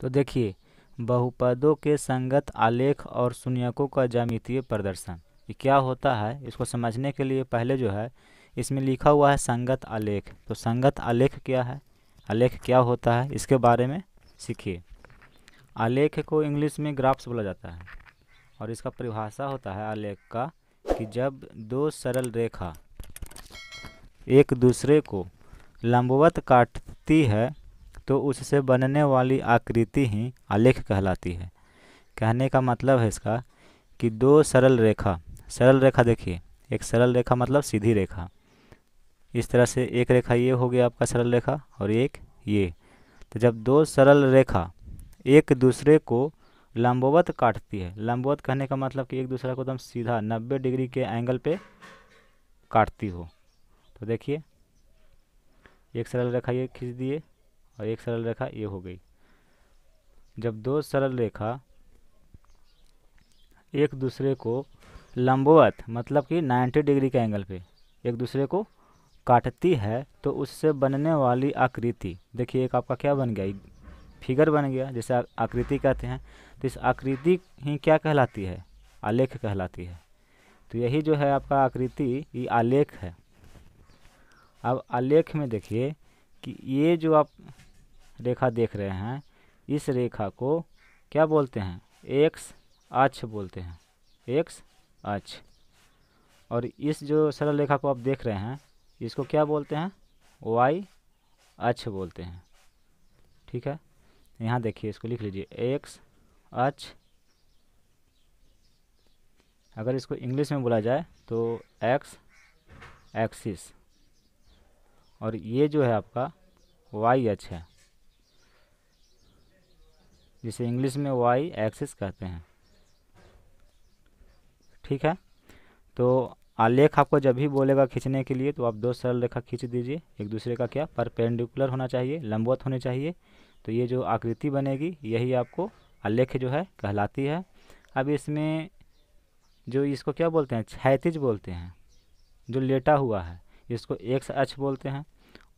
तो देखिए बहुपदों के संगत आलेख और शून्यकों का जामितीय प्रदर्शन ये क्या होता है इसको समझने के लिए पहले जो है इसमें लिखा हुआ है संगत आलेख तो संगत आलेख क्या है आलेख क्या होता है इसके बारे में सीखिए आलेख को इंग्लिश में ग्राफ्स बोला जाता है और इसका परिभाषा होता है आलेख का कि जब दो सरल रेखा एक दूसरे को लंबवत काटती है तो उससे बनने वाली आकृति ही आलेख कहलाती है कहने का मतलब है इसका कि दो सरल रेखा सरल रेखा देखिए एक सरल रेखा मतलब सीधी रेखा इस तरह से एक रेखा ये हो गया आपका सरल रेखा और एक ये तो जब दो सरल रेखा एक दूसरे को लंबवत काटती है लंबवत कहने का मतलब कि एक दूसरे को एकदम तो सीधा नब्बे डिग्री के एंगल पे काटती हो तो देखिए एक सरल रेखा ये खींच दिए और एक सरल रेखा ये हो गई जब दो सरल रेखा एक दूसरे को लंबवत मतलब कि 90 डिग्री के एंगल पे एक दूसरे को काटती है तो उससे बनने वाली आकृति देखिए एक आपका क्या बन गया फिगर बन गया जैसे आकृति कहते हैं तो इस आकृति ही क्या कहलाती है आलेख कहलाती है तो यही जो है आपका आकृति ये आलेख है अब आलेख में देखिए कि ये जो आप रेखा देख रहे हैं इस रेखा को क्या बोलते हैं एक्स अक्ष बोलते हैं एक्स अक्ष और इस जो सरल रेखा को आप देख रहे हैं इसको क्या बोलते हैं वाई अक्ष बोलते हैं ठीक है यहाँ देखिए इसको लिख लीजिए एक्स अक्ष अगर इसको इंग्लिश में बोला जाए तो एक्स एक्सिस और ये जो है आपका वाई अक्ष है जिसे इंग्लिश में वाई एक्सिस कहते हैं ठीक है तो आलेख आपको जब भी बोलेगा खींचने के लिए तो आप दो सरल रेखा खींच दीजिए एक दूसरे का क्या परपेंडिकुलर होना चाहिए लंबवत होने चाहिए तो ये जो आकृति बनेगी यही आपको आलेख जो है कहलाती है अब इसमें जो इसको क्या बोलते हैं छैतिज बोलते हैं जो लेटा हुआ है इसको एक्स अक्ष बोलते हैं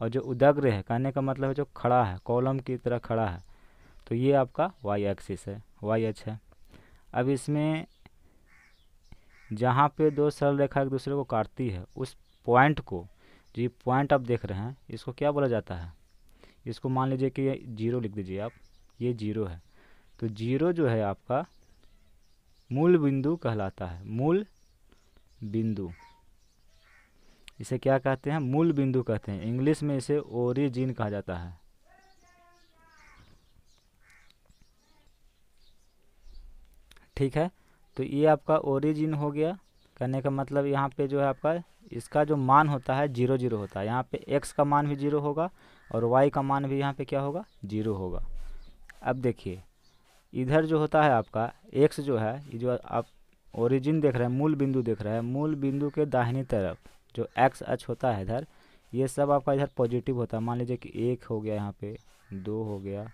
और जो उदग्र है कहने का मतलब है जो खड़ा है कॉलम की तरह खड़ा है तो ये आपका वाई एक्सिस है वाई एच है अब इसमें जहाँ पे दो सरल रेखा एक दूसरे को काटती है उस पॉइंट को जो पॉइंट आप देख रहे हैं इसको क्या बोला जाता है इसको मान लीजिए कि ये जीरो लिख दीजिए आप ये जीरो है तो जीरो जो है आपका मूल बिंदु कहलाता है मूल बिंदु इसे क्या कहते हैं मूल बिंदु कहते हैं इंग्लिश में इसे ओरिजिन कहा जाता है ठीक है तो ये आपका ओरिजिन हो गया कहने का मतलब यहाँ पे जो है आपका इसका जो मान होता है जीरो जीरो होता है यहाँ पे एक्स का मान भी जीरो होगा और वाई का मान भी यहाँ पे क्या होगा जीरो होगा अब देखिए इधर जो होता है आपका एक्स जो है ये जो आप ओरिजिन देख रहे हैं मूल बिंदु देख रहे हैं मूल बिंदु के दाहिनी तरफ जो एक्स अच होता है इधर ये सब आपका इधर पॉजिटिव होता है मान लीजिए कि एक हो गया यहाँ पर दो हो गया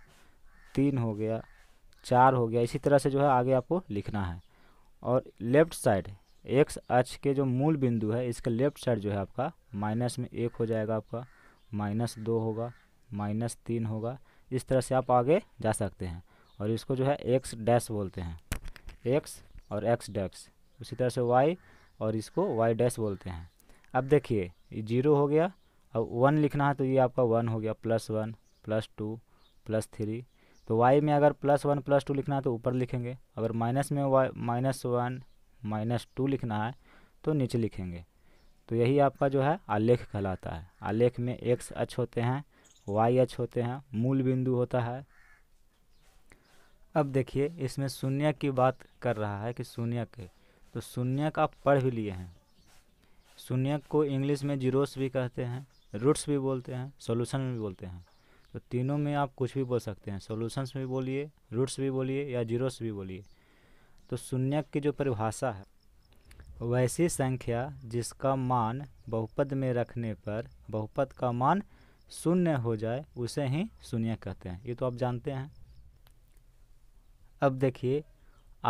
तीन हो गया चार हो गया इसी तरह से जो है आगे आपको लिखना है और लेफ्ट साइड एक्स अक्ष के जो मूल बिंदु है इसका लेफ्ट साइड जो है आपका माइनस में एक हो जाएगा आपका माइनस दो होगा माइनस तीन होगा इस तरह से आप आगे जा सकते हैं और इसको जो है एक्स डैश बोलते हैं एक्स और एक्स डैश उसी तरह से वाई और इसको वाई डैश बोलते हैं अब देखिए ये जीरो हो गया अब वन लिखना है तो ये आपका वन हो गया plus one plus two plus three तो वाई में अगर प्लस वन प्लस टू लिखना है तो ऊपर लिखेंगे अगर माइनस में Y minus one minus two लिखना है तो नीचे लिखेंगे तो यही आपका जो है आलेख कहलाता है आलेख में एक्स अच होते हैं वाई अच होते हैं मूल बिंदु होता है अब देखिए इसमें शून्य की बात कर रहा है कि शून्य के तो शून्य का पढ़ भी लिए हैं शून्य को इंग्लिश में जीरोस भी कहते हैं रूट्स भी बोलते हैं सोल्यूशन भी बोलते हैं तो तीनों में आप कुछ भी बोल सकते हैं सोल्यूशंस भी बोलिए रूट्स भी बोलिए या जीरोस भी बोलिए तो शून्य की जो परिभाषा है वैसी संख्या जिसका मान बहुपद में रखने पर बहुपद का मान शून्य हो जाए उसे ही शून्य कहते हैं ये तो आप जानते हैं अब देखिए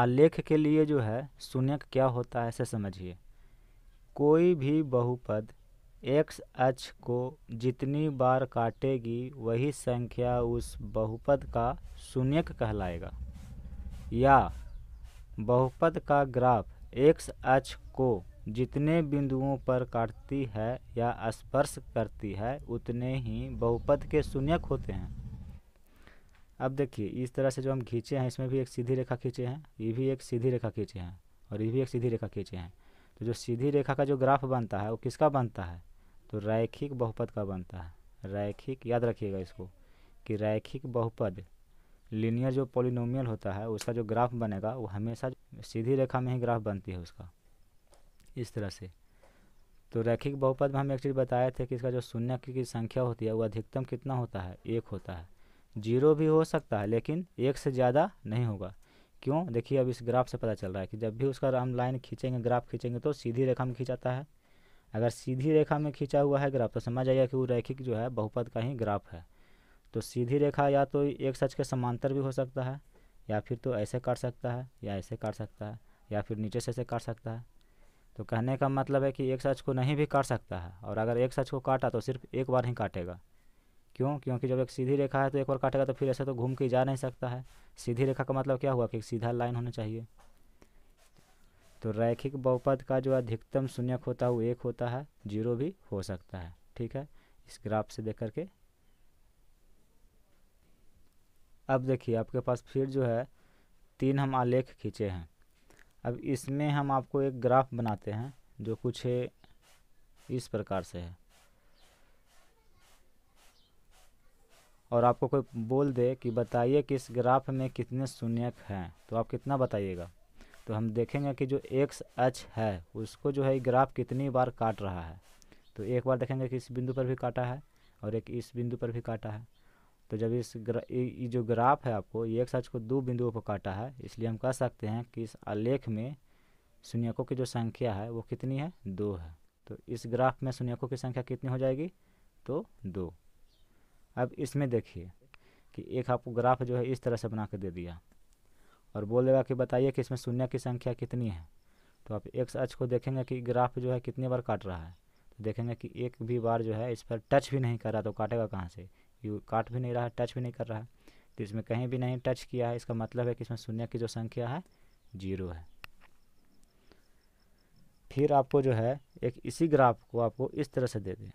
आलेख के लिए जो है शून्य क्या होता है ऐसे समझिए कोई भी बहुपद एक्स अक्ष को जितनी बार काटेगी वही संख्या उस बहुपद का शून्यक कहलाएगा या बहुपद का ग्राफ एक्स अक्ष को जितने बिंदुओं पर काटती है या स्पर्श करती है उतने ही बहुपद के शून्यक होते हैं अब देखिए इस तरह से जो हम खींचे हैं इसमें भी एक सीधी रेखा खींचे हैं ये भी एक सीधी रेखा खींचे हैं और ये भी एक सीधी रेखा खींचे हैं तो जो सीधी रेखा का जो ग्राफ बनता है वो किसका बनता है तो रैखिक बहुपद का बनता है रैखिक याद रखिएगा इसको कि रैखिक बहुपद लीनियर जो पॉलिनोमियल होता है उसका जो ग्राफ बनेगा वो हमेशा सीधी रेखा में ही ग्राफ बनती है उसका इस तरह से तो रैखिक बहुपद में हम एक चीज़ बताए थे कि इसका जो शून्य की संख्या होती है वो अधिकतम कितना होता है एक होता है जीरो भी हो सकता है लेकिन एक से ज़्यादा नहीं होगा क्यों देखिए अब इस ग्राफ से पता चल रहा है कि जब भी उसका हम लाइन खींचेंगे ग्राफ खींचेंगे तो सीधी रेखा में खींचाता है अगर सीधी रेखा में खींचा हुआ है ग्राफ तो समझ आएगा कि वो रैखिक जो है बहुपद का ही ग्राफ है तो सीधी रेखा या तो एक सच के समांतर भी हो सकता है या फिर तो ऐसे काट सकता है या ऐसे काट सकता है या फिर नीचे से ऐसे काट सकता है तो कहने का मतलब है कि एक सच को नहीं भी काट सकता है और अगर एक सच को काटा तो सिर्फ एक बार ही काटेगा क्यों क्योंकि जब एक सीधी रेखा है तो एक बार काटेगा तो फिर ऐसे तो घूम के जा नहीं सकता है सीधी रेखा का मतलब क्या हुआ कि एक सीधा लाइन होना चाहिए तो रैखिक बहुपद का जो अधिकतम शून्यक होता है वो एक होता है जीरो भी हो सकता है ठीक है इस ग्राफ से देख करके अब देखिए आपके पास फिर जो है तीन हम आलेख खींचे हैं अब इसमें हम आपको एक ग्राफ बनाते हैं जो कुछ है इस प्रकार से है और आपको कोई बोल दे कि बताइए कि इस ग्राफ में कितने शून्यक हैं तो आप कितना बताइएगा तो हम देखेंगे कि जो एक्स एच है उसको जो है ग्राफ कितनी बार काट रहा है तो एक बार देखेंगे कि इस बिंदु पर भी काटा है और एक इस बिंदु पर भी काटा है तो जब इस ग्रा ये जो ग्राफ है आपको ये एक साच को दो बिंदुओं पर काटा है इसलिए हम कह सकते हैं कि इस आलेख में शून्यकों की जो संख्या है वो कितनी है दो है तो इस ग्राफ में शून्यकों की संख्या कितनी हो जाएगी तो दो अब इसमें देखिए कि एक आपको ग्राफ जो है इस तरह से बना के दे दिया और बोलेगा कि बताइए कि इसमें शून्य की संख्या कितनी है तो आप एक्स अच को देखेंगे कि ग्राफ जो है कितनी बार काट रहा है तो देखेंगे कि एक भी बार जो है इस पर टच भी नहीं कर रहा तो काटेगा कहाँ से यू काट भी नहीं रहा है टच भी नहीं कर रहा है तो इसमें कहीं भी नहीं टच किया है इसका मतलब है कि इसमें शून्य की जो संख्या है जीरो है फिर आपको जो है एक इसी ग्राफ को आपको इस तरह से दे दें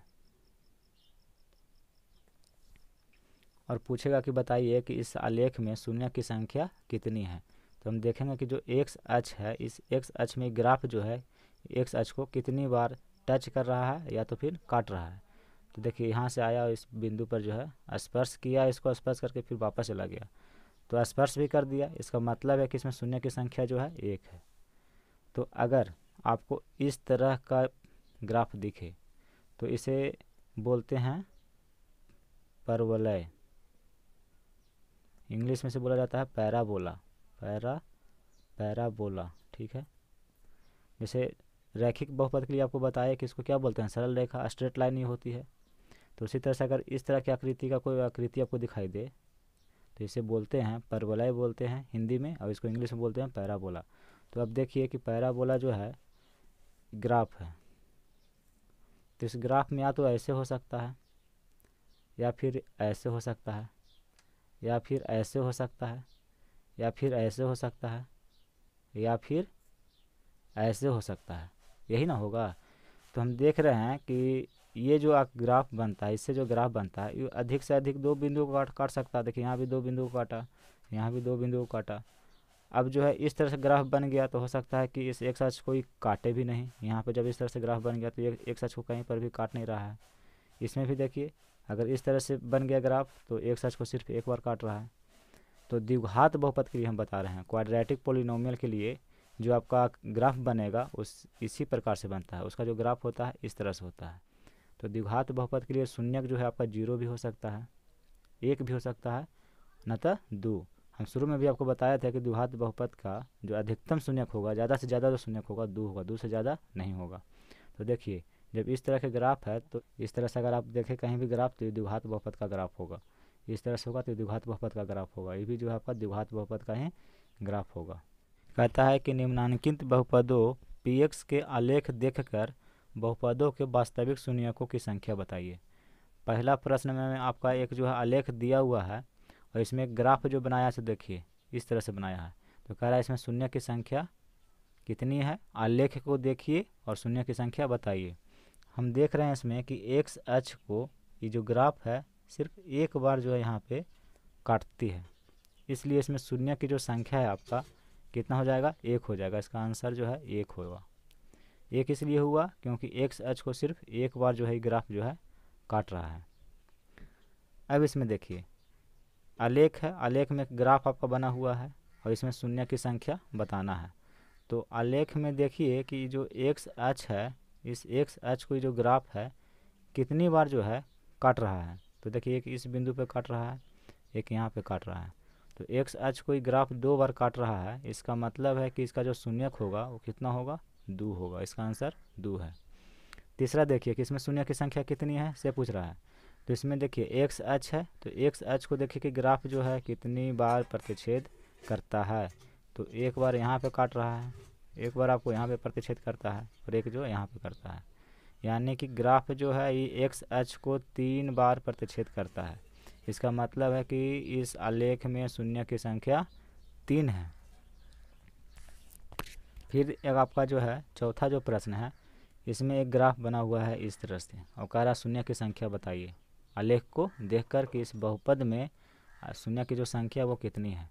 और पूछेगा कि बताइए कि इस आलेख में शून्य की संख्या कितनी है तो हम देखेंगे कि जो एक्स एच है इस एक्स एच में ग्राफ जो है एक्स एच को कितनी बार टच कर रहा है या तो फिर काट रहा है तो देखिए यहाँ से आया और इस बिंदु पर जो है स्पर्श किया इसको स्पर्श करके फिर वापस चला गया तो स्पर्श भी कर दिया इसका मतलब है कि इसमें शून्य की संख्या जो है एक है तो अगर आपको इस तरह का ग्राफ दिखे तो इसे बोलते हैं परवलय इंग्लिश में से बोला जाता है पैराबोला पैरा पैराबोला ठीक है जैसे रैखिक बहुपद के लिए आपको बताया कि इसको क्या बोलते हैं सरल रेखा स्ट्रेट लाइन ही होती है तो उसी तरह से अगर इस तरह की आकृति का कोई आकृति आपको दिखाई दे तो इसे बोलते हैं परबलाई बोलते हैं हिंदी में और इसको इंग्लिश में बोलते हैं पैराबोला तो अब देखिए कि पैराबोला जो है ग्राफ है तो इस ग्राफ में या तो ऐसे हो सकता है या फिर ऐसे हो सकता है या फिर ऐसे हो सकता है या फिर ऐसे हो सकता है या फिर ऐसे हो सकता है यही ना होगा तो हम देख रहे हैं कि ये जो ग्राफ बनता है इससे जो ग्राफ बनता है ये अधिक से अधिक दो बिंदु को काट काट सकता है देखिए यहाँ भी दो बिंदु को काटा यहाँ भी दो बिंदु को काटा अब जो है इस तरह से ग्राफ बन गया तो हो सकता है कि इस एक सच कोई काटे भी नहीं यहाँ पर जब इस तरह से ग्राफ बन गया तो एक एक सच को कहीं पर भी काट नहीं रहा है इसमें भी देखिए अगर इस तरह से बन गया ग्राफ तो एक सच को सिर्फ एक बार काट रहा है तो द्विघात बहुपद के लिए हम बता रहे हैं क्वाड्रेटिक पोलिनोमियल के लिए जो आपका ग्राफ बनेगा उस इसी प्रकार से बनता है उसका जो ग्राफ होता है इस तरह से होता है तो द्विघात बहुपद के लिए शून्यक जो है आपका जीरो भी हो सकता है एक भी हो सकता है न तो दो हम शुरू में भी आपको बताया था कि द्विघात बहुपद का जो अधिकतम शून्यक होगा ज़्यादा से ज़्यादा जो शून्यक होगा दो होगा दो से ज़्यादा नहीं होगा तो देखिए जब इस तरह के ग्राफ है तो इस तरह से अगर आप देखें कहीं भी ग्राफ तो ये द्विघात बहुपत का ग्राफ होगा इस तरह से होगा तो द्विघात बहुपत का ग्राफ होगा ये भी जो है आपका द्विघात बहुपत का ही ग्राफ होगा कहता है कि निम्नांकित बहुपदों पी एक्स के आलेख कर बहुपदों के वास्तविक शून्यकों की संख्या बताइए पहला प्रश्न में आपका एक जो है आलेख दिया हुआ है और इसमें ग्राफ जो बनाया है तो देखिए इस तरह से बनाया है तो कह रहा है इसमें शून्य की संख्या कितनी है आलेख को देखिए और शून्य की संख्या बताइए हम देख रहे हैं इसमें कि एक्स एच को ये जो ग्राफ है सिर्फ एक बार जो है यहाँ पे काटती है इसलिए इसमें शून्य की जो संख्या है आपका कितना हो जाएगा एक हो जाएगा इसका आंसर जो है एक होगा एक इसलिए हुआ क्योंकि एक्स एच को सिर्फ एक बार जो है ग्राफ जो है काट रहा है अब इसमें देखिए आलेख है आलेख में ग्राफ आपका बना हुआ है और इसमें शून्य की संख्या बताना है तो आलेख में देखिए कि जो एक्स एच है इस एक्स एच को जो ग्राफ है कितनी बार जो है काट रहा है तो देखिए एक इस बिंदु पे काट रहा है एक यहाँ पे काट रहा है तो एक्स एच कोई ग्राफ दो बार काट रहा है इसका मतलब है कि इसका जो शून्यक होगा वो कितना होगा दो होगा इसका आंसर दो है तीसरा देखिए कि इसमें शून्य की संख्या कितनी है से पूछ रहा है तो इसमें देखिए एक्स एच है तो एक्स एच को देखिए कि ग्राफ जो है कितनी बार प्रतिच्छेद करता है तो एक बार यहाँ पे काट रहा है एक बार आपको यहाँ पे प्रतिच्छेद करता है और एक जो यहाँ पे करता है यानी कि ग्राफ जो है ये एक्स एच को तीन बार प्रतिच्छेद करता है इसका मतलब है कि इस आलेख में शून्य की संख्या तीन है फिर एक आपका जो है चौथा जो प्रश्न है इसमें एक ग्राफ बना हुआ है इस तरह से और कह रहा शून्य की संख्या बताइए आलेख को देखकर कि इस बहुपद में शून्य की जो संख्या वो कितनी है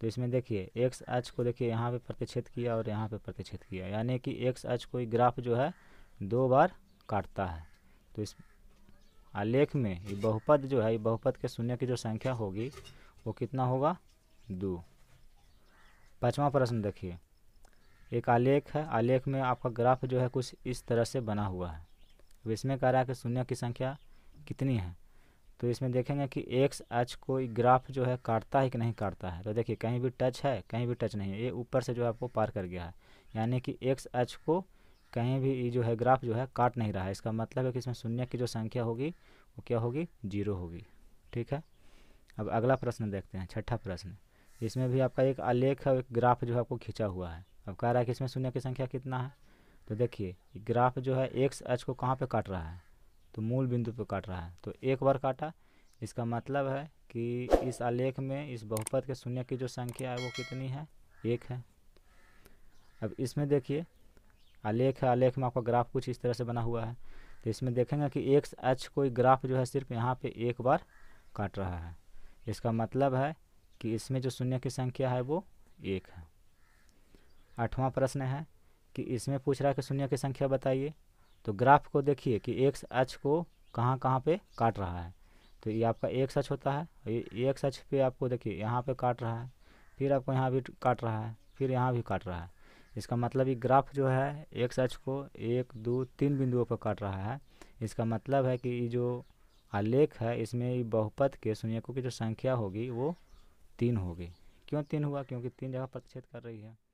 तो इसमें देखिए एक्स एच को देखिए यहाँ पे प्रतिच्छेद किया और यहाँ पे प्रतिच्छेद किया यानी कि एक्स एच कोई ग्राफ जो है दो बार काटता है तो इस आलेख में ये बहुपद जो है ये बहुपद के शून्य की जो संख्या होगी वो कितना होगा दो पाँचवा प्रश्न देखिए एक आलेख है आलेख में आपका ग्राफ जो है कुछ इस तरह से बना हुआ है इसमें कह रहा है कि शून्य की संख्या कितनी है तो इसमें देखेंगे कि एक्स एच कोई ग्राफ जो है काटता है कि नहीं काटता है तो देखिए कहीं भी टच है कहीं भी टच नहीं है ये ऊपर से जो है आपको पार कर गया है यानी कि एक्स एच को कहीं भी जो है ग्राफ जो है काट नहीं रहा है इसका मतलब है कि इसमें शून्य की जो संख्या होगी वो क्या होगी जीरो होगी ठीक है अब अगला प्रश्न देखते हैं छठा प्रश्न इसमें भी आपका एक आलेख है एक ग्राफ जो है आपको खींचा हुआ है अब कह रहा है कि इसमें शून्य की संख्या कितना है तो देखिए ग्राफ जो है एक्स एच को कहाँ पे काट रहा है तो मूल बिंदु पर काट रहा है तो एक बार काटा इसका मतलब है कि इस आलेख में इस बहुपद के शून्य की जो संख्या है वो कितनी है एक है अब इसमें देखिए आलेख है आलेख में आपका ग्राफ कुछ इस तरह से बना हुआ है तो इसमें देखेंगे कि एक एच कोई ग्राफ जो है सिर्फ यहाँ पे एक बार काट रहा है इसका मतलब है कि इसमें जो शून्य की संख्या है वो एक है आठवां प्रश्न है कि इसमें पूछ रहा है कि शून्य की संख्या बताइए तो ग्राफ को देखिए कि एक्स एच को कहाँ कहाँ पे काट रहा है तो ये आपका एक सच होता है ये एक सच पे आपको देखिए यहाँ पे काट रहा है फिर आपको यहाँ भी काट रहा है फिर यहाँ भी काट रहा है इसका मतलब ये ग्राफ जो है एक सच को एक दो तीन बिंदुओं पर काट रहा है इसका मतलब है कि ये जो आलेख है इसमें बहुपत के शून्यकों की जो संख्या होगी वो तीन होगी क्यों तीन हुआ क्योंकि तीन जगह प्रतिच्छेद कर रही है